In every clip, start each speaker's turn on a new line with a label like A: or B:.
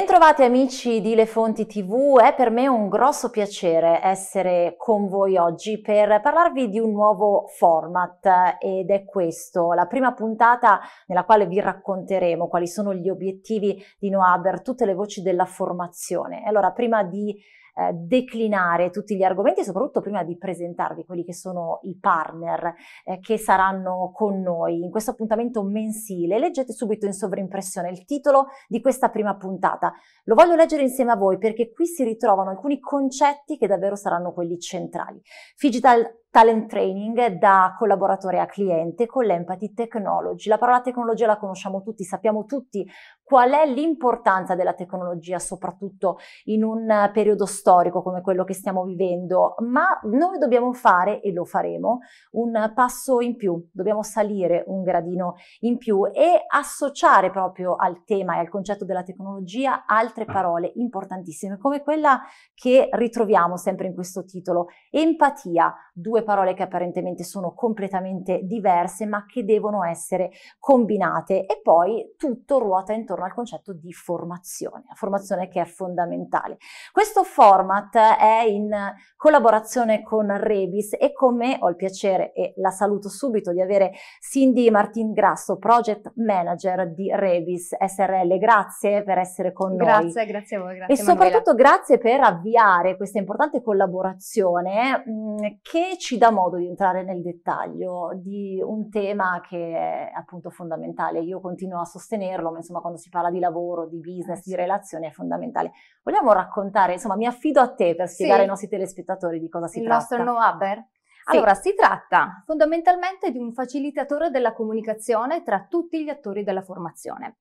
A: Bentrovati amici di Le Fonti TV, è per me un grosso piacere essere con voi oggi per parlarvi di un nuovo format ed è questo, la prima puntata nella quale vi racconteremo quali sono gli obiettivi di Noaber, tutte le voci della formazione. Allora, prima di eh, declinare tutti gli argomenti, soprattutto prima di presentarvi quelli che sono i partner eh, che saranno con noi in questo appuntamento mensile. Leggete subito in sovrimpressione il titolo di questa prima puntata. Lo voglio leggere insieme a voi perché qui si ritrovano alcuni concetti che davvero saranno quelli centrali. Figital talent training da collaboratore a cliente con l'Empathy Technology. La parola tecnologia la conosciamo tutti, sappiamo tutti qual è l'importanza della tecnologia, soprattutto in un eh, periodo storico come quello che stiamo vivendo, ma noi dobbiamo fare, e lo faremo, un passo in più, dobbiamo salire un gradino in più e associare proprio al tema e al concetto della tecnologia altre ah. parole importantissime, come quella che ritroviamo sempre in questo titolo, empatia, due due parole che apparentemente sono completamente diverse ma che devono essere combinate e poi tutto ruota intorno al concetto di formazione, la formazione che è fondamentale. Questo format è in collaborazione con Revis e con me ho il piacere e la saluto subito di avere Cindy Martin Grasso, Project Manager di Revis SRL. Grazie per essere con grazie, noi. Grazie,
B: grazie a voi. Grazie, e soprattutto
A: grazie per avviare questa importante collaborazione mh, mm, che ci ci dà modo di entrare nel dettaglio di un tema che è appunto fondamentale. Io continuo a sostenerlo, ma insomma quando si parla di lavoro, di business, di relazioni è fondamentale. Vogliamo raccontare, insomma mi affido a te per spiegare sì. ai nostri telespettatori di cosa si Il tratta. Il nostro
B: no Allora, sì. si
A: tratta
B: fondamentalmente di un facilitatore della comunicazione tra tutti gli attori della formazione.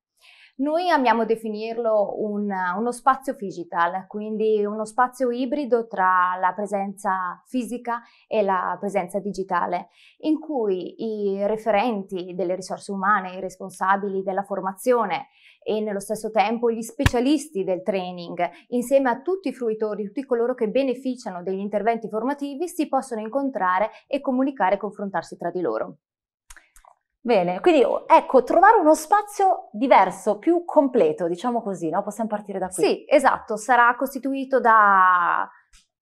B: Noi amiamo definirlo un, uno spazio digital, quindi uno spazio ibrido tra la presenza fisica e la presenza digitale, in cui i referenti delle risorse umane, i responsabili della formazione e nello stesso tempo gli specialisti del training, insieme a tutti i fruitori, tutti coloro che beneficiano degli interventi formativi, si possono incontrare e comunicare
A: e confrontarsi tra di loro. Bene, quindi oh, ecco, trovare uno spazio diverso, più completo, diciamo così, no? Possiamo partire da qui. Sì, esatto, sarà costituito
B: da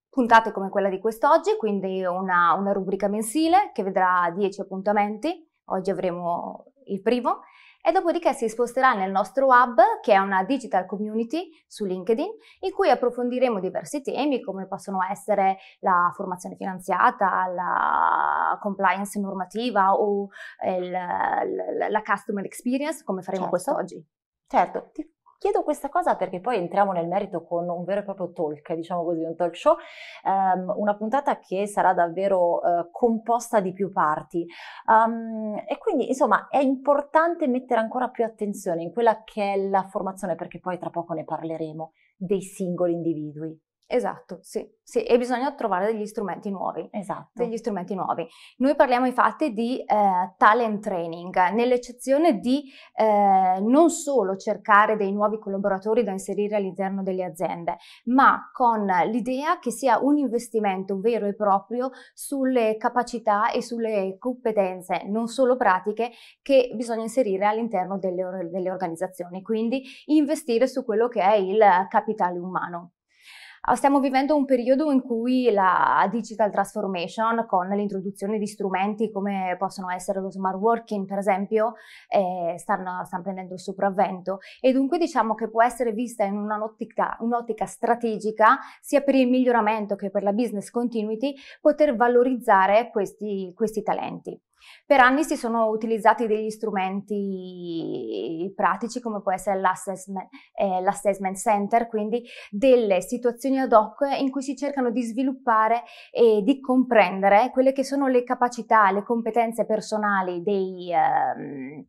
B: puntate come quella di quest'oggi, quindi una, una rubrica mensile che vedrà 10 appuntamenti, oggi avremo il primo, e dopodiché si sposterà nel nostro hub che è una digital community su LinkedIn in cui approfondiremo diversi temi come possono essere la formazione finanziata, la
A: compliance normativa o eh, il, la customer experience come faremo certo. quest'oggi. Certo, Chiedo questa cosa perché poi entriamo nel merito con un vero e proprio talk, diciamo così, un talk show, um, una puntata che sarà davvero uh, composta di più parti. Um, e quindi, insomma, è importante mettere ancora più attenzione in quella che è la formazione, perché poi tra poco ne parleremo, dei singoli individui. Esatto, sì, sì, e
B: bisogna trovare degli strumenti nuovi. Esatto. Degli strumenti nuovi. Noi parliamo infatti di eh, talent training, nell'eccezione di eh, non solo cercare dei nuovi collaboratori da inserire all'interno delle aziende, ma con l'idea che sia un investimento vero e proprio sulle capacità e sulle competenze, non solo pratiche, che bisogna inserire all'interno delle, delle organizzazioni. Quindi investire su quello che è il capitale umano. Ah, stiamo vivendo un periodo in cui la digital transformation con l'introduzione di strumenti come possono essere lo smart working per esempio eh, stanno, stanno, prendendo il sopravvento e dunque diciamo che può essere vista in un'ottica, un'ottica strategica sia per il miglioramento che per la business continuity poter valorizzare questi, questi talenti. Per anni si sono utilizzati degli strumenti pratici come può essere l'assessment, eh, l'assessment center, quindi delle situazioni ad hoc in cui si cercano di sviluppare e di comprendere quelle che sono le capacità, le competenze personali dei... Eh,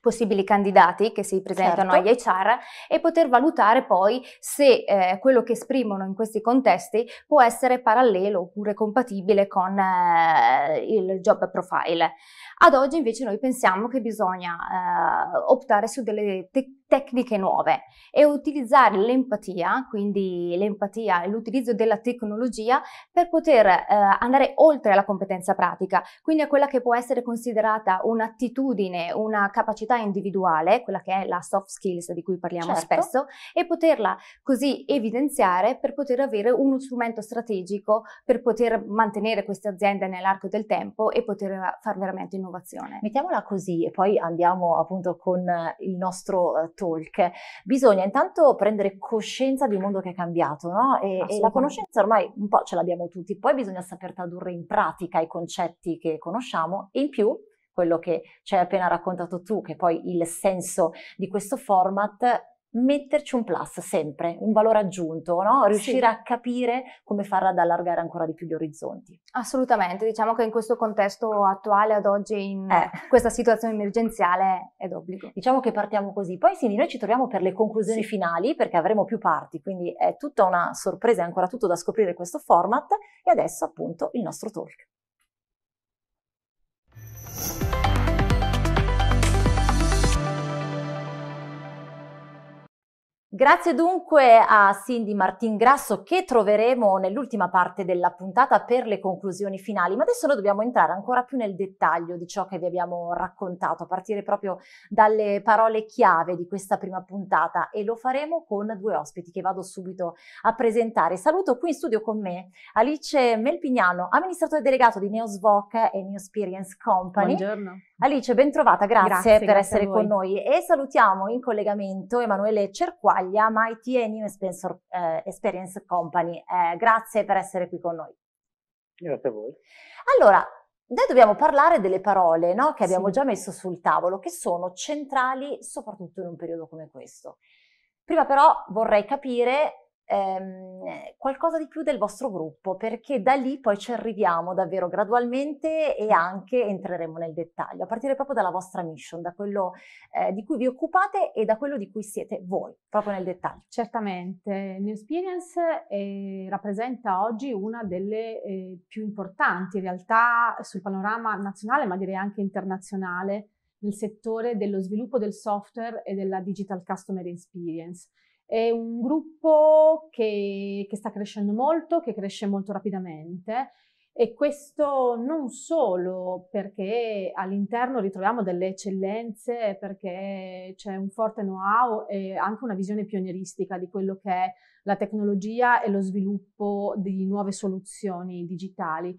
B: possibili candidati che si presentano certo. agli HR e poter valutare poi se eh, quello che esprimono in questi contesti può essere parallelo oppure compatibile con eh, il job profile. Ad oggi invece noi pensiamo che bisogna eh, optare su delle tecnologie tecniche nuove e utilizzare l'empatia, quindi l'empatia e l'utilizzo della tecnologia per poter eh, andare oltre alla competenza pratica, quindi a quella che può essere considerata un'attitudine, una capacità individuale, quella che è la soft skills di cui parliamo certo. spesso, e poterla così evidenziare per poter avere uno strumento strategico per poter mantenere queste aziende nell'arco del tempo e
A: poter fare veramente innovazione. Mettiamola così e poi andiamo appunto con il nostro eh, talk, bisogna intanto prendere coscienza di un mondo che è cambiato, no? E, e la conoscenza ormai un po' ce l'abbiamo tutti, poi bisogna saper tradurre in pratica i concetti che conosciamo e in più quello che ci hai appena raccontato tu, che poi il senso di questo format metterci un plus sempre, un valore aggiunto, no? riuscire sì. a capire come farla ad allargare ancora di più gli orizzonti.
B: Assolutamente, diciamo che in questo contesto
A: attuale ad oggi, in eh. questa situazione emergenziale, è d'obbligo. Diciamo che partiamo così, poi sì, noi ci troviamo per le conclusioni sì. finali perché avremo più parti, quindi è tutta una sorpresa, è ancora tutto da scoprire questo format e adesso appunto il nostro talk. Grazie dunque a Cindy Martin Grasso che troveremo nell'ultima parte della puntata per le conclusioni finali, ma adesso noi dobbiamo entrare ancora più nel dettaglio di ciò che vi abbiamo raccontato, a partire proprio dalle parole chiave di questa prima puntata e lo faremo con due ospiti che vado subito a presentare. Saluto qui in studio con me Alice Melpignano, amministratore delegato di Neosvoc e New Experience Company. Buongiorno. Alice, ben trovata, grazie, grazie per grazie essere con noi e salutiamo in collegamento Emanuele Cerquai Italia, ma IT e New eh, Experience Company. Eh, grazie per essere qui con noi. Grazie a voi. Allora, noi dobbiamo parlare delle parole no, che abbiamo sì. già messo sul tavolo, che sono centrali soprattutto in un periodo come questo. Prima però vorrei capire ehm, qualcosa di più del vostro gruppo, perché da lì poi ci arriviamo davvero gradualmente e anche entreremo nel dettaglio, a partire proprio dalla vostra mission, da quello eh, di cui vi occupate
C: e da quello di cui siete voi, proprio nel dettaglio. Certamente, New Experience eh, rappresenta oggi una delle eh, più importanti realtà sul panorama nazionale, ma direi anche internazionale nel settore dello sviluppo del software e della digital customer experience. È un gruppo che, che sta crescendo molto, che cresce molto rapidamente e questo non solo perché all'interno ritroviamo delle eccellenze, perché c'è un forte know-how e anche una visione pionieristica di quello che è la tecnologia e lo sviluppo di nuove soluzioni digitali,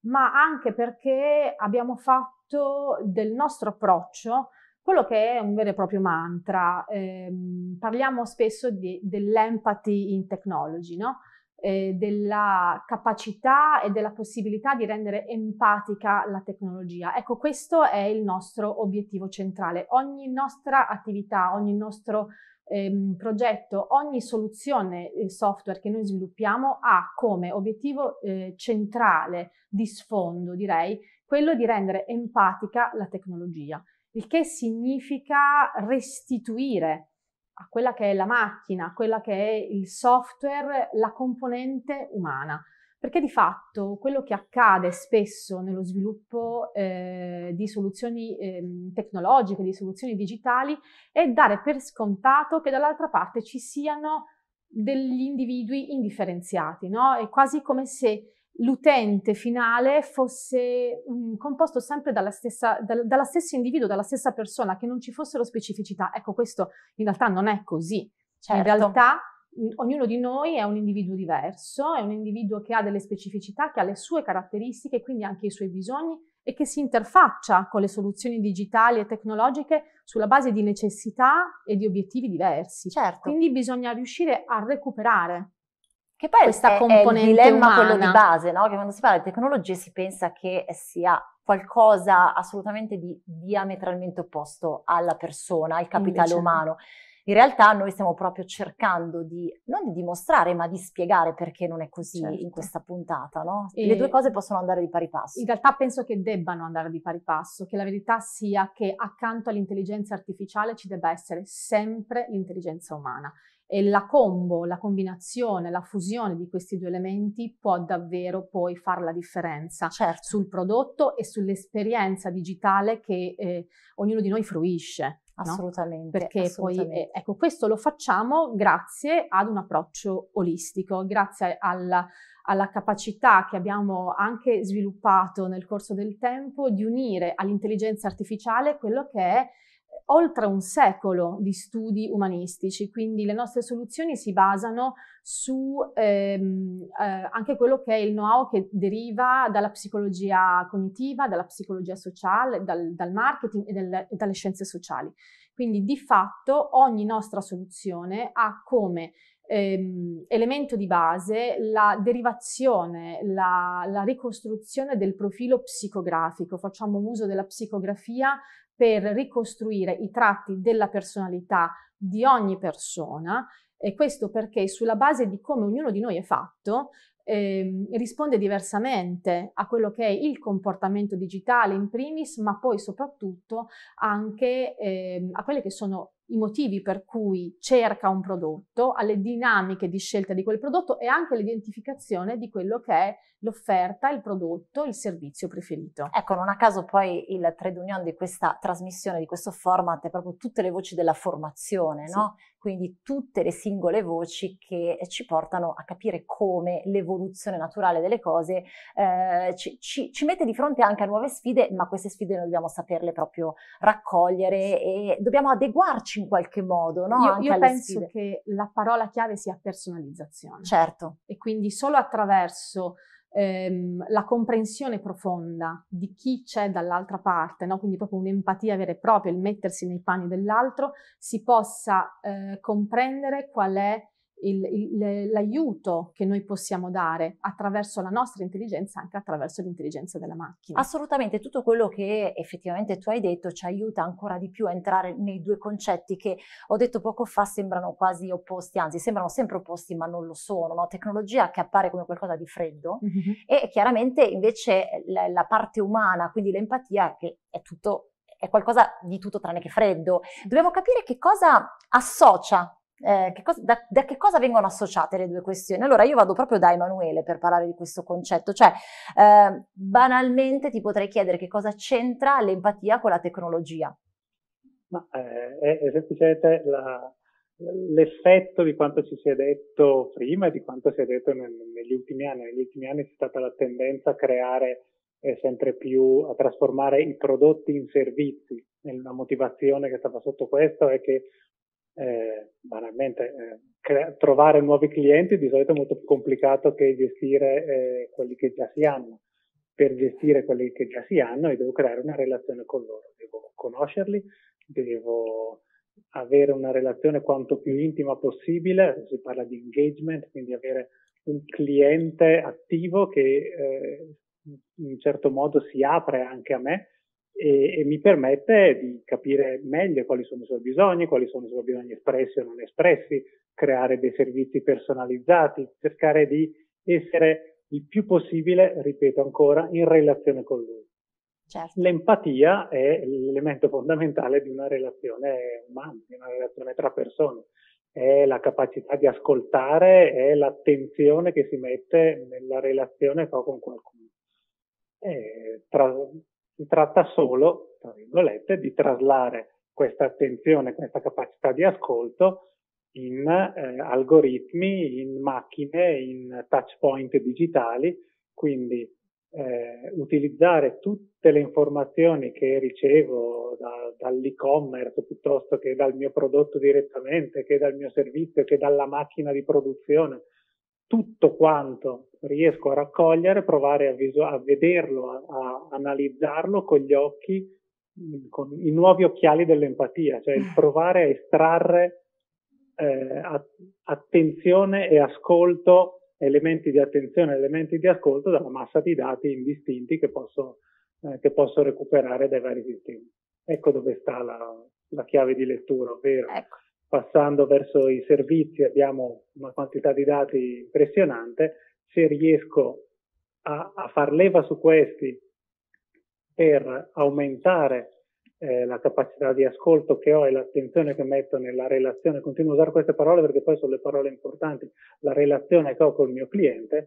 C: ma anche perché abbiamo fatto del nostro approccio quello che è un vero e proprio mantra. Eh, parliamo spesso dell'empathy in technology, no? eh, della capacità e della possibilità di rendere empatica la tecnologia. Ecco, questo è il nostro obiettivo centrale. Ogni nostra attività, ogni nostro ehm, progetto, ogni soluzione eh, software che noi sviluppiamo ha come obiettivo eh, centrale, di sfondo direi, quello di rendere empatica la tecnologia il che significa restituire a quella che è la macchina, a quella che è il software, la componente umana. Perché di fatto quello che accade spesso nello sviluppo eh, di soluzioni eh, tecnologiche, di soluzioni digitali, è dare per scontato che dall'altra parte ci siano degli individui indifferenziati, no? È quasi come se l'utente finale fosse um, composto sempre dalla stessa, da, dalla stessa individuo, dalla stessa persona, che non ci fossero specificità. Ecco, questo in realtà non è così. Cioè, certo. In realtà ognuno di noi è un individuo diverso, è un individuo che ha delle specificità, che ha le sue caratteristiche, quindi anche i suoi bisogni e che si interfaccia con le soluzioni digitali e tecnologiche sulla base di necessità e di obiettivi diversi. Certo. Quindi bisogna riuscire a recuperare che poi questa è, componente è il dilemma umana. quello di
A: base, no? che quando si parla di tecnologia si pensa che sia qualcosa assolutamente di diametralmente opposto alla persona, al capitale Invece umano. No. In realtà noi stiamo proprio cercando di, non di dimostrare, ma di spiegare perché non
C: è così certo. in questa puntata, no? E Le due cose possono andare di pari passo. In realtà penso che debbano andare di pari passo, che la verità sia che accanto all'intelligenza artificiale ci debba essere sempre l'intelligenza umana e la combo, la combinazione, la fusione di questi due elementi può davvero poi fare la differenza certo. sul prodotto e sull'esperienza digitale che eh, ognuno di noi fruisce. Assolutamente. No? Perché eh, assolutamente. poi, ecco, questo lo facciamo grazie ad un approccio olistico, grazie alla, alla capacità che abbiamo anche sviluppato nel corso del tempo di unire all'intelligenza artificiale quello che è oltre un secolo di studi umanistici, quindi le nostre soluzioni si basano su ehm, eh, anche quello che è il know-how che deriva dalla psicologia cognitiva, dalla psicologia sociale, dal, dal marketing e, del, e, dalle scienze sociali. Quindi di fatto ogni nostra soluzione ha come ehm, elemento di base la derivazione, la, la ricostruzione del profilo psicografico. Facciamo uso della psicografia per ricostruire i tratti della personalità di ogni persona e questo perché sulla base di come ognuno di noi è fatto eh, risponde diversamente a quello che è il comportamento digitale in primis, ma poi soprattutto anche eh, a quelle che sono i motivi per cui cerca un prodotto, alle dinamiche di scelta di quel prodotto e anche l'identificazione di quello che è l'offerta, il prodotto, il servizio preferito. Ecco, non
A: a caso poi il trade union di questa trasmissione, di questo format, è proprio tutte le voci della formazione, sì. no? Quindi tutte le singole voci che eh, ci portano a capire come l'evoluzione naturale delle cose eh, ci, ci, ci mette di fronte anche a nuove sfide, ma queste sfide noi dobbiamo saperle proprio raccogliere e dobbiamo adeguarci aprirci in qualche modo, no? Io, Anche io penso sfide.
C: che la parola chiave sia personalizzazione. Certo. E quindi solo attraverso ehm, la comprensione profonda di chi c'è dall'altra parte, no? quindi proprio un'empatia vera e propria, il mettersi nei panni dell'altro, si possa eh, comprendere qual è l'aiuto che noi possiamo dare attraverso la nostra intelligenza, anche attraverso l'intelligenza della macchina. Assolutamente,
A: tutto quello che effettivamente tu hai detto ci aiuta ancora di più a entrare nei due concetti che ho detto poco fa sembrano quasi opposti, anzi sembrano sempre opposti ma non lo sono, no? tecnologia che appare come qualcosa di freddo mm-hmm. e chiaramente invece la, la parte umana, quindi l'empatia che è tutto è qualcosa di tutto tranne che freddo. Dobbiamo capire che cosa associa eh, che cosa, da, da, che cosa vengono associate le due questioni? Allora io vado proprio da Emanuele per parlare di questo concetto, cioè eh, banalmente ti potrei chiedere che cosa c'entra l'empatia con la tecnologia.
D: Ma, eh, è, semplicemente l'effetto di quanto ci si è detto prima e di quanto si è detto nel, negli ultimi anni. Negli ultimi anni c'è stata la tendenza a creare eh, sempre più a trasformare i prodotti in servizi. E la motivazione che stava sotto questo è che eh, banalmente eh, crea- trovare nuovi clienti di solito è molto più complicato che gestire eh, quelli che già si hanno. Per gestire quelli che già si hanno io devo creare una relazione con loro, devo conoscerli, devo avere una relazione quanto più intima possibile, si parla di engagement, quindi avere un cliente attivo che eh, in un certo modo si apre anche a me e, e mi permette di capire meglio quali sono i suoi bisogni, quali sono i suoi bisogni espressi o non espressi, creare dei servizi personalizzati, cercare di essere il più possibile, ripeto ancora, in relazione con lui. Certo. L'empatia è l'elemento fondamentale di una relazione umana, di una relazione tra persone. È la capacità di ascoltare, è l'attenzione che si mette nella relazione con qualcuno. Eh, tra, si tratta solo, tra virgolette, di traslare questa attenzione, questa capacità di ascolto in eh, algoritmi, in macchine, in touchpoint digitali, quindi eh, utilizzare tutte le informazioni che ricevo da, dall'e-commerce piuttosto che dal mio prodotto direttamente, che dal mio servizio, che dalla macchina di produzione, tutto quanto riesco a raccogliere, provare a, visu- a vederlo, a, a, analizzarlo con gli occhi, mm, con i nuovi occhiali dell'empatia, cioè provare a estrarre eh, a- attenzione e ascolto, elementi di attenzione e elementi di ascolto dalla massa di dati indistinti che posso, eh, che posso recuperare dai vari sistemi. Ecco dove sta la, la chiave di lettura, ovvero ecco passando verso i servizi abbiamo una quantità di dati impressionante, se riesco a, a far leva su questi per aumentare eh, la capacità di ascolto che ho e l'attenzione che metto nella relazione, continuo a usare queste parole perché poi sono le parole importanti, la relazione che ho col mio cliente,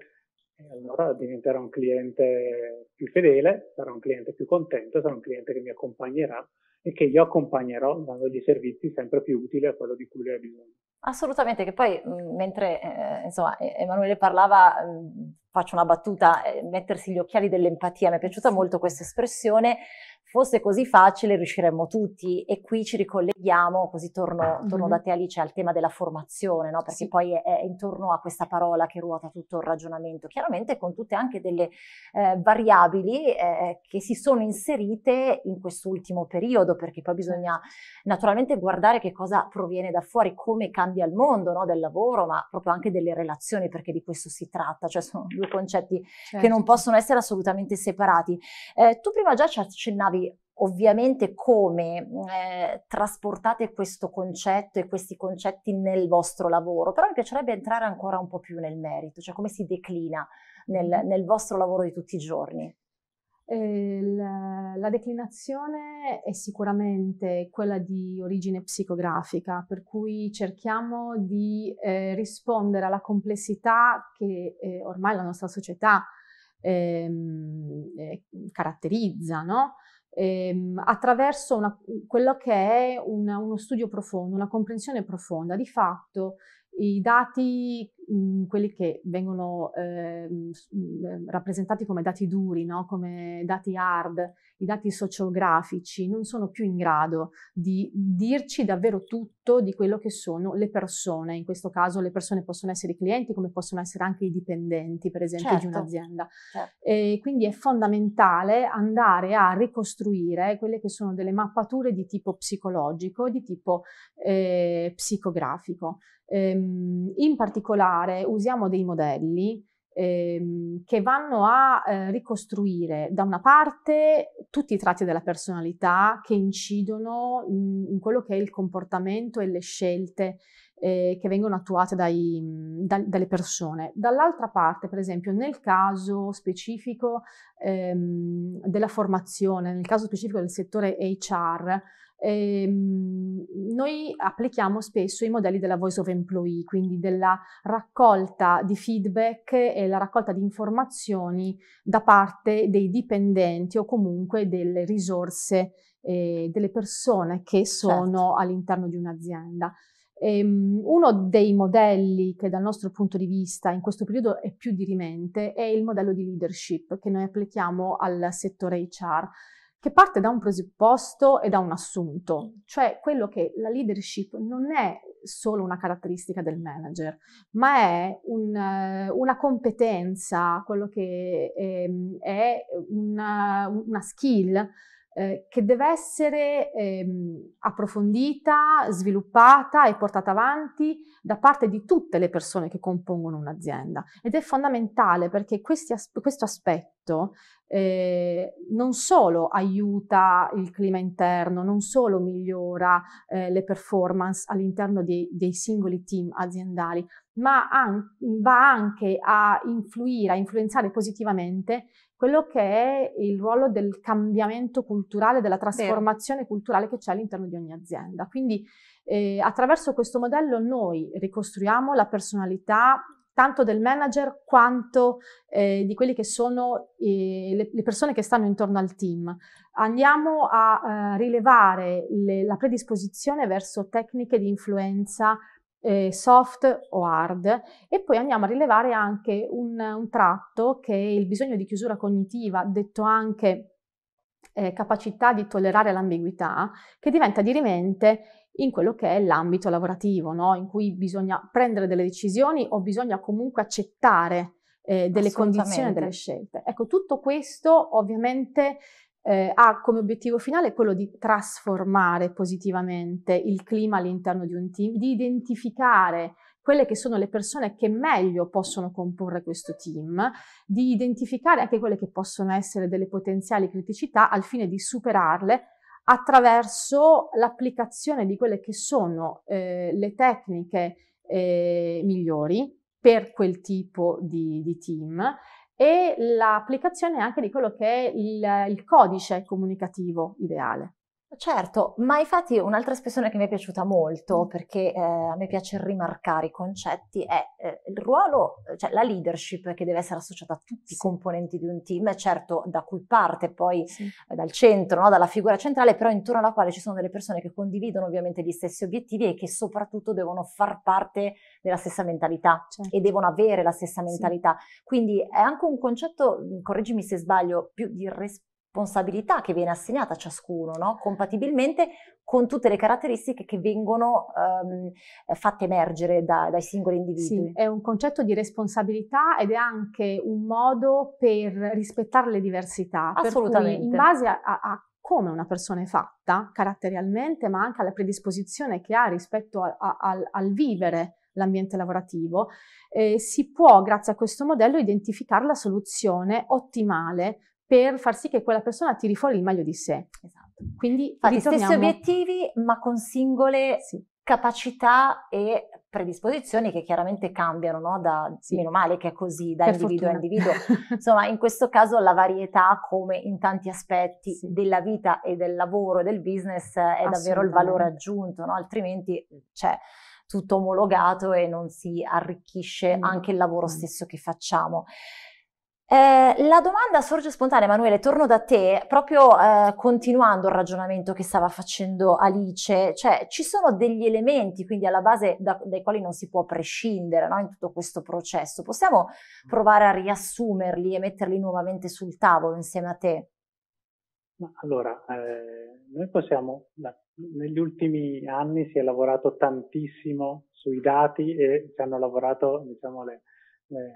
D: allora diventerò un cliente più fedele, sarà un cliente più contento, sarà un cliente che mi accompagnerà e che io accompagnerò dandogli servizi sempre più utili a quello di cui lui ha bisogno.
A: Assolutamente, che poi mm, mentre eh, insomma, Emanuele parlava, mh, mm, faccio una battuta, eh, mettersi gli occhiali dell'empatia, mi è piaciuta molto questa espressione fosse così facile riusciremmo tutti e qui ci ricolleghiamo, così torno, torno mm-hmm. da te Alice al tema della formazione, no? perché sì. poi è, è, intorno a questa parola che ruota tutto il ragionamento, chiaramente con tutte anche delle eh, variabili eh, eh che si sono inserite in quest'ultimo periodo, perché poi certo. bisogna naturalmente guardare che cosa proviene da fuori, come cambia il mondo no? del lavoro, ma proprio anche delle relazioni, perché di questo si tratta, cioè sono due concetti certo. che non possono essere assolutamente separati. Eh, tu prima già ci accennavi ovviamente come mm, eh, trasportate questo concetto e questi concetti nel vostro lavoro, però mi piacerebbe entrare ancora un po' più nel merito, cioè come si declina nel, mm-hmm. nel vostro lavoro di tutti i giorni.
C: Eh, la, declinazione è sicuramente quella di origine psicografica, per cui cerchiamo di eh, rispondere alla complessità che eh, ormai la nostra società ehm, eh, caratterizza, no? ehm, attraverso una, quello che è una, uno studio profondo, una comprensione profonda. Di fatto i dati, mh, mhmm, quelli che vengono eh, rappresentati come dati duri, no? come dati hard, i dati sociografici non sono più in grado di dirci davvero tutto di quello che sono le persone. In questo caso le persone possono essere i clienti come possono essere anche i dipendenti, per esempio, certo. di un'azienda. Certo. quindi è fondamentale andare a ricostruire quelle che sono delle mappature di tipo psicologico, di tipo eh, psicografico. Ehm, in particolare usiamo dei modelli ehm, che vanno a eh, ricostruire da una parte tutti i tratti della personalità che incidono in, in quello che è il comportamento e le scelte eh, che vengono attuate dai, da, dalle persone. Dall'altra parte, per esempio, nel caso specifico ehm, della formazione, nel caso specifico del settore HR, eh, noi applichiamo spesso i modelli della voice of employee, quindi della raccolta di feedback e la raccolta di informazioni da parte dei dipendenti o comunque delle risorse, eh, delle persone che sono certo. all'interno di un'azienda. Ehm, uno dei modelli che dal nostro punto di vista in questo periodo è più dirimente è il modello di leadership che noi applichiamo al settore HR che parte da un presupposto e da un assunto, cioè quello che la leadership non è solo una caratteristica del manager, ma è un, eh, una competenza, quello che è, ehm, è una, una skill eh, che deve essere ehm, approfondita, sviluppata e portata avanti da parte di tutte le persone che compongono un'azienda. Ed è fondamentale perché as questo aspetto eh, non solo aiuta il clima interno, non solo migliora eh, le performance all'interno dei, dei, singoli team aziendali, ma an va anche a influire, a influenzare positivamente quello che è il ruolo del cambiamento culturale, della trasformazione Beh. culturale che c'è all'interno di ogni azienda. Quindi eh, attraverso questo modello noi ricostruiamo la personalità tanto del manager quanto eh, di quelle che sono eh, le, le, persone che stanno intorno al team. Andiamo a eh, rilevare le, la predisposizione verso tecniche di influenza eh, soft o hard e poi andiamo a rilevare anche un, un, tratto che è il bisogno di chiusura cognitiva, detto anche eh, capacità di tollerare l'ambiguità, che diventa dirimente in quello che è l'ambito lavorativo, no? in cui bisogna prendere delle decisioni o bisogna comunque accettare eh, delle condizioni, e delle scelte. Ecco, tutto questo ovviamente eh, ha come obiettivo finale quello di trasformare positivamente il clima all'interno di un team, di identificare quelle che sono le persone che meglio possono comporre questo team, di identificare anche quelle che possono essere delle potenziali criticità al fine di superarle attraverso l'applicazione di quelle che sono eh, le tecniche eh, migliori per quel tipo di, di team e l'applicazione anche di quello che è il, il codice comunicativo ideale. Certo, ma infatti un'altra espressione che mi è piaciuta molto, mm.
A: perché eh, a me piace rimarcare i concetti, è eh, il ruolo, cioè la leadership che deve essere associata a tutti sì. i componenti di un team, certo da cui parte poi sì. Eh, dal centro, no? dalla figura centrale, però intorno alla quale ci sono delle persone che condividono ovviamente gli stessi obiettivi e che soprattutto devono far parte della stessa mentalità certo. e devono avere la stessa mentalità. Sì. Quindi è anche un concetto, mm, correggimi se sbaglio, più di responsabilità responsabilità che viene assegnata a ciascuno, no? compatibilmente con tutte le caratteristiche che vengono um,
C: fatte emergere da, dai singoli individui. Sì, è un concetto di responsabilità ed è anche un modo per rispettare le diversità. Assolutamente. in base a, a come una persona è fatta caratterialmente, ma anche alla predisposizione che ha rispetto a, a, al, al, vivere l'ambiente lavorativo, eh, si può, grazie a questo modello, identificare la soluzione ottimale per far sì che quella persona tiri fuori il meglio di sé. Esatto. Quindi Infatti, stessi
A: obiettivi, ma con singole sì. capacità e predisposizioni che chiaramente cambiano, no? da, sì. meno male che è così, da per individuo fortuna. a individuo. Insomma, in questo caso la varietà, come in tanti aspetti sì. della vita e del lavoro e del business, è davvero il valore aggiunto, no? altrimenti c'è cioè, tutto omologato e non si arricchisce mm. anche il lavoro mm. stesso che facciamo. Eh, la domanda sorge spontanea, Emanuele, torno da te, proprio eh, continuando il ragionamento che stava facendo Alice, cioè ci sono degli elementi quindi alla base da, dai quali non si può prescindere no, in tutto questo processo, possiamo provare a riassumerli e metterli nuovamente sul tavolo insieme a te?
D: Allora, eh, noi possiamo, negli ultimi anni si è lavorato tantissimo sui dati e ci hanno lavorato diciamo, le, le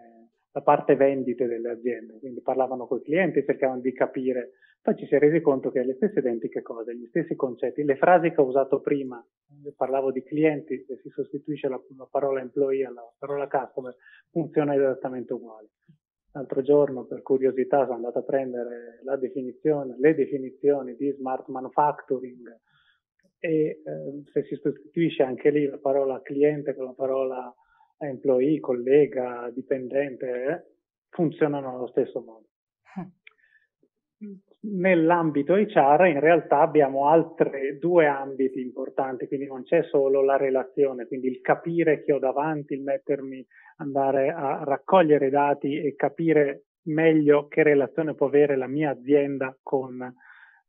D: la parte vendite delle aziende, quindi parlavano con i clienti, cercavano di capire, poi ci si è resi conto che le stesse identiche cose, gli stessi concetti, le frasi che ho usato prima, parlavo di clienti se si sostituisce la, la parola employee alla parola customer, funziona esattamente uguale. L'altro giorno, per curiosità, sono andato a prendere la definizione, le definizioni di smart manufacturing e eh, se si sostituisce anche lì la parola cliente con la parola employee, collega, dipendente, eh, funzionano allo stesso modo. Mm. Nell'ambito HR in realtà abbiamo altri due ambiti importanti, quindi non c'è solo la relazione, quindi il capire chi ho davanti, il mettermi, andare a raccogliere dati e capire meglio che relazione può avere la mia azienda con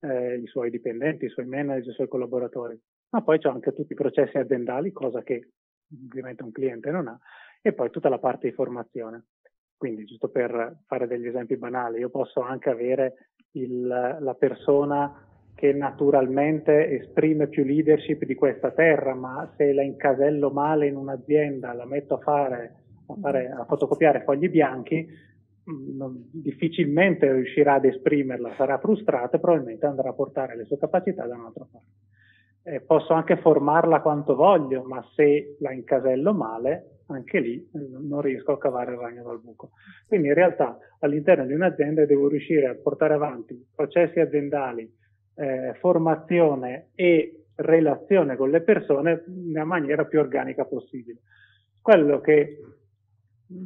D: eh, i suoi dipendenti, i suoi manager, i suoi collaboratori. Ma poi c'è anche tutti i processi aziendali, cosa che ovviamente un cliente non ha, e poi tutta la parte di formazione. Quindi, giusto per fare degli esempi banali, io posso anche avere il, la persona che naturalmente esprime più leadership di questa terra, ma se la incasello male in un'azienda, la metto a fare, a, fare, mm-hmm. a fotocopiare fogli bianchi, mm, non, difficilmente riuscirà ad esprimerla, sarà frustrata e probabilmente andrà a portare le sue capacità da un'altra parte. Eh, posso anche formarla quanto voglio, ma se la incasello male, anche lì eh, non riesco a cavare il ragno dal buco. Quindi in realtà all'interno di un'azienda devo riuscire a portare avanti processi aziendali, eh, formazione e relazione con le persone nella maniera più organica possibile. Quello che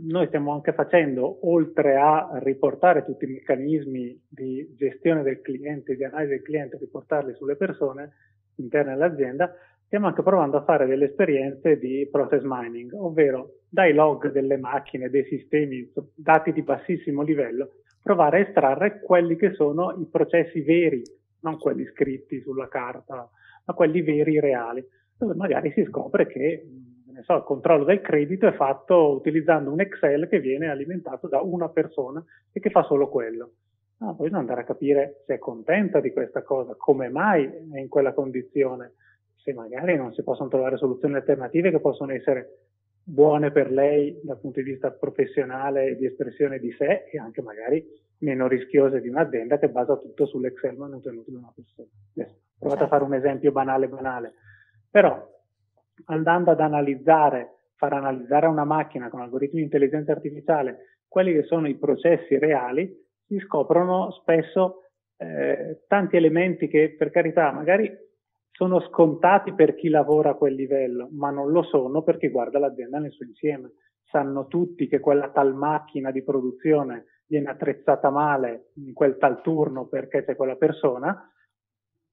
D: noi stiamo anche facendo, oltre a riportare tutti i meccanismi di gestione del cliente, di analisi del cliente, riportarli sulle persone, interna dell'azienda, stiamo anche provando a fare delle esperienze di process mining, ovvero dai log delle macchine, dei sistemi, dati di bassissimo livello, provare a estrarre quelli che sono i processi veri, non quelli scritti sulla carta, ma quelli veri, reali, dove magari si scopre che so, il controllo del credito è fatto utilizzando un Excel che viene alimentato da una persona e che fa solo quello ma no, bisogna andare a capire se è contenta di questa cosa, come mai è in quella condizione, se magari non si possono trovare soluzioni alternative che possono essere buone per lei dal punto di vista professionale e di espressione di sé e anche magari meno rischiose di un'azienda che basa tutto sull'Excel mantenuto in una persona. Adesso, provate a certo. fare un esempio banale banale, però andando ad analizzare, far analizzare a una macchina con algoritmi di intelligenza artificiale quelli che sono i processi reali, si scoprono spesso eh, tanti elementi che per carità magari sono scontati per chi lavora a quel livello, ma non lo sono per chi guarda l'azienda nel suo insieme. Sanno tutti che quella tal macchina di produzione viene attrezzata male in quel tal turno perché c'è quella persona,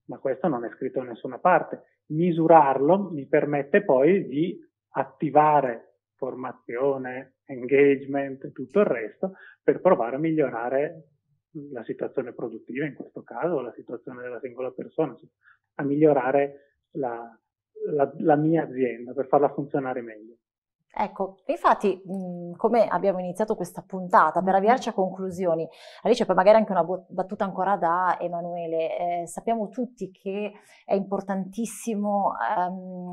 D: ma questo non è scritto da nessuna parte. Misurarlo mi permette poi di attivare formazione, engagement, e tutto il resto, per provare a migliorare la situazione produttiva in questo caso, la situazione della singola persona, cioè a migliorare la, la, la mia azienda per farla funzionare meglio.
A: Ecco, infatti, mhmm, come abbiamo iniziato questa puntata, per avviarci a conclusioni, Alice, poi magari anche una battuta ancora da Emanuele, eh, sappiamo tutti che è importantissimo ehm,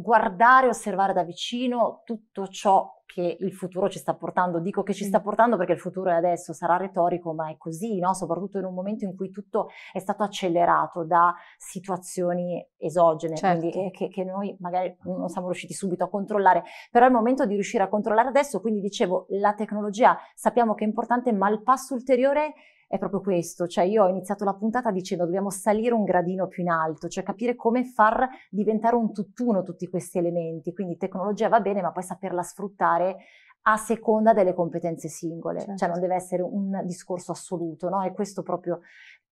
A: guardare, osservare da vicino tutto ciò che il futuro ci sta portando. Dico che ci sta portando perché il futuro è adesso, sarà retorico, ma è così, no? soprattutto in un momento in cui tutto è stato accelerato da situazioni esogene, certo. quindi, eh, che, che, noi magari non siamo riusciti subito a controllare, però è il momento di riuscire a controllare adesso, quindi dicevo, la tecnologia sappiamo che è importante, ma il passo ulteriore è proprio questo, cioè io ho iniziato la puntata dicendo dobbiamo salire un gradino più in alto, cioè capire come far diventare un tutt'uno tutti questi elementi, quindi tecnologia va bene ma poi saperla sfruttare a seconda delle competenze singole, cioè certo. cioè non deve essere un discorso assoluto, no? E questo proprio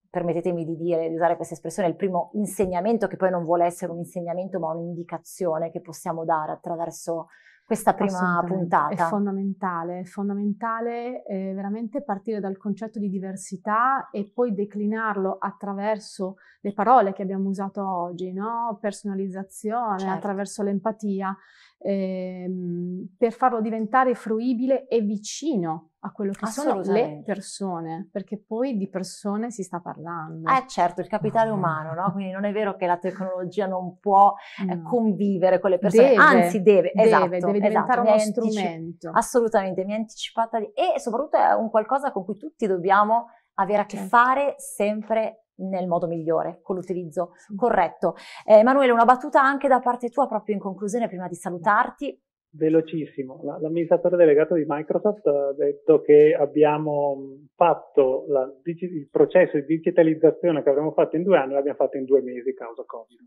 A: permettetemi di dire, di usare questa espressione, il primo insegnamento che poi non vuole essere un insegnamento ma un'indicazione che possiamo dare attraverso questa prima puntata. È
C: fondamentale, è fondamentale eh, veramente partire dal concetto di diversità e poi declinarlo attraverso le parole che abbiamo usato oggi, no? personalizzazione, certo. attraverso l'empatia, ehm, per farlo diventare fruibile e vicino a quello che sono le persone, perché poi di persone si sta parlando. Eh certo, il capitale
A: ah. umano, no? Quindi non è vero che la tecnologia non può eh, convivere con le persone, deve, anzi deve, deve, esatto, deve esatto, diventare esatto. uno strumento. assolutamente, mi è anticipata di- e soprattutto è un qualcosa con cui tutti dobbiamo avere a che certo. fare sempre nel modo migliore, con l'utilizzo corretto. Eh, Emanuele, una battuta anche da parte tua proprio in conclusione prima di salutarti
D: velocissimo. l'amministratore delegato di Microsoft ha detto che abbiamo fatto la, il processo di digitalizzazione che avremmo fatto in due anni, l'abbiamo fatto in due mesi causa Covid.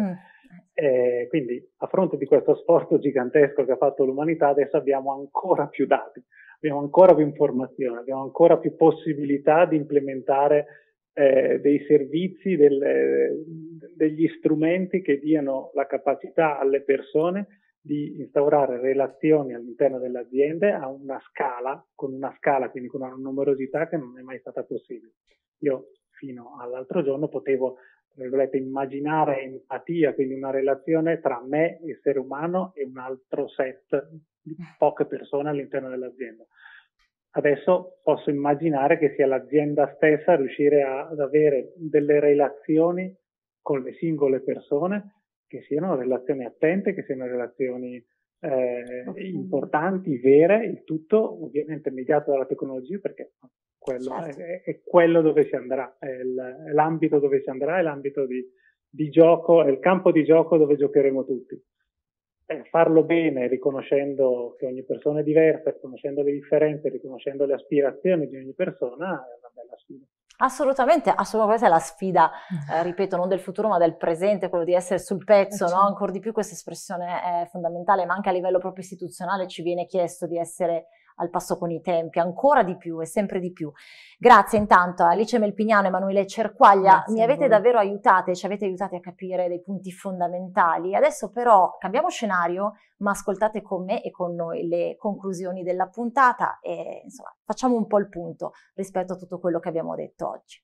D: Mm. Eh, quindi a fronte di questo sforzo gigantesco che ha fatto l'umanità, adesso abbiamo ancora più dati, abbiamo ancora più informazioni, abbiamo ancora più possibilità di implementare eh, dei servizi, delle, eh, degli strumenti che diano la capacità alle persone di instaurare relazioni all'interno dell'azienda a una scala, con una scala, quindi con una numerosità che non è mai stata possibile. Io fino all'altro giorno potevo, tra immaginare empatia, quindi una relazione tra me, essere umano, e un altro set di mm. poche persone all'interno dell'azienda. Adesso posso immaginare che sia l'azienda stessa a riuscire a, ad avere delle relazioni con le singole persone che siano relazioni attente, che siano relazioni eh, importanti, vere, il tutto ovviamente mediato dalla tecnologia perché quello certo. è, è, quello dove si andrà, è, il, è, l'ambito dove si andrà, è l'ambito di, di, gioco, è il campo di gioco dove giocheremo tutti. Eh, farlo bene, riconoscendo che ogni persona è diversa, riconoscendo le differenze, riconoscendo le aspirazioni di ogni persona, è una bella
A: sfida. Assolutamente, assolutamente, questa è la sfida, mm. eh, ripeto, non del futuro ma del presente, quello di essere sul pezzo, eh, no? ancora di più questa espressione è fondamentale, ma anche a livello proprio istituzionale ci viene chiesto di essere al passo con i tempi, ancora di più e sempre di più. Grazie intanto a Alice Melpignano e Emanuele Cerquaglia, Grazie mi avete davvero aiutate, ci avete aiutati a capire dei punti fondamentali. Adesso però cambiamo scenario, ma ascoltate con me e con noi le conclusioni della puntata e insomma facciamo un po' il punto rispetto a tutto quello che abbiamo detto oggi.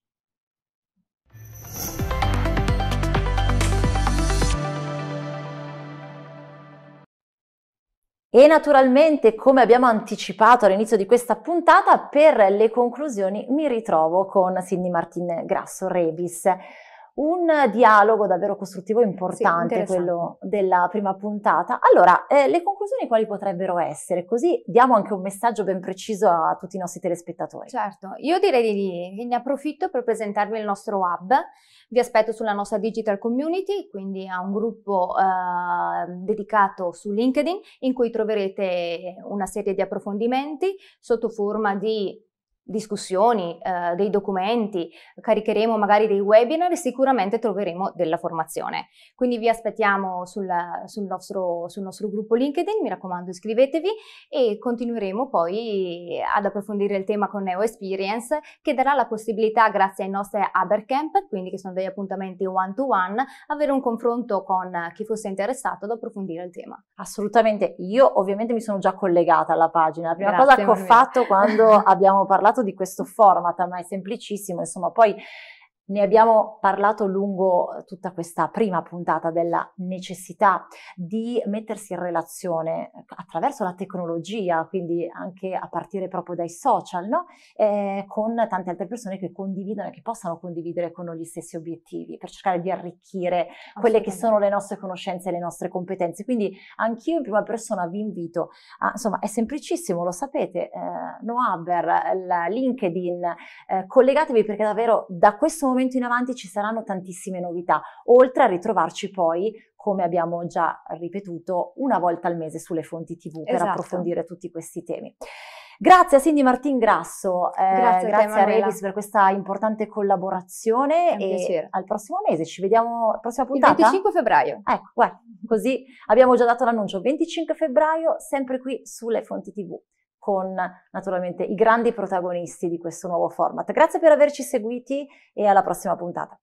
A: E naturalmente, come abbiamo anticipato all'inizio di questa puntata, per le conclusioni mi ritrovo con Cindy Martin Grasso Rebis un dialogo davvero costruttivo importante, sì, quello della prima puntata. Allora, eh, le conclusioni quali potrebbero essere? Così diamo anche un messaggio ben preciso a tutti i nostri telespettatori.
B: Certo, io direi di ne approfitto per presentarvi il nostro hub. Vi aspetto sulla nostra digital community, quindi a un gruppo eh, dedicato su LinkedIn in cui troverete una serie di approfondimenti sotto forma di discussioni, eh, dei documenti, caricheremo magari dei webinar e sicuramente troveremo della formazione. Quindi vi aspettiamo sul, sul, nostro, sul nostro gruppo LinkedIn, mi raccomando iscrivetevi e continueremo poi ad approfondire il tema con Neo Experience che darà la possibilità grazie ai nostri Abercamp, quindi che sono degli appuntamenti one to one, avere un confronto con chi fosse interessato ad approfondire il tema.
A: Assolutamente, io ovviamente mi sono già collegata alla pagina, la prima Grazie, cosa che ho fatto quando abbiamo parlato parlato di questo format, ma è semplicissimo, insomma, poi ne abbiamo parlato lungo eh, tutta questa prima puntata della necessità di mettersi in relazione eh, attraverso la tecnologia, quindi anche a partire proprio dai social, no? eh, con tante altre persone che condividono e che possano condividere con noi gli stessi obiettivi per cercare di arricchire quelle che sono le nostre conoscenze e le nostre competenze. Quindi anch'io in prima persona vi invito, a, insomma è semplicissimo, lo sapete, eh, Noaber, LinkedIn, eh, collegatevi perché davvero da questo momento momento in avanti ci saranno tantissime novità, oltre a ritrovarci poi, come abbiamo già ripetuto, una volta al mese sulle fonti TV per esatto. approfondire tutti questi temi. Grazie a Cindy Martin Grasso, eh, grazie, grazie te, a Revis per questa importante collaborazione e piacere. al prossimo mese, ci vediamo alla prossima puntata. Il 25 febbraio. Ecco, eh, così abbiamo già dato l'annuncio, 25 febbraio sempre qui sulle fonti tv con naturalmente i grandi protagonisti di questo nuovo format. Grazie per averci seguiti e alla prossima puntata.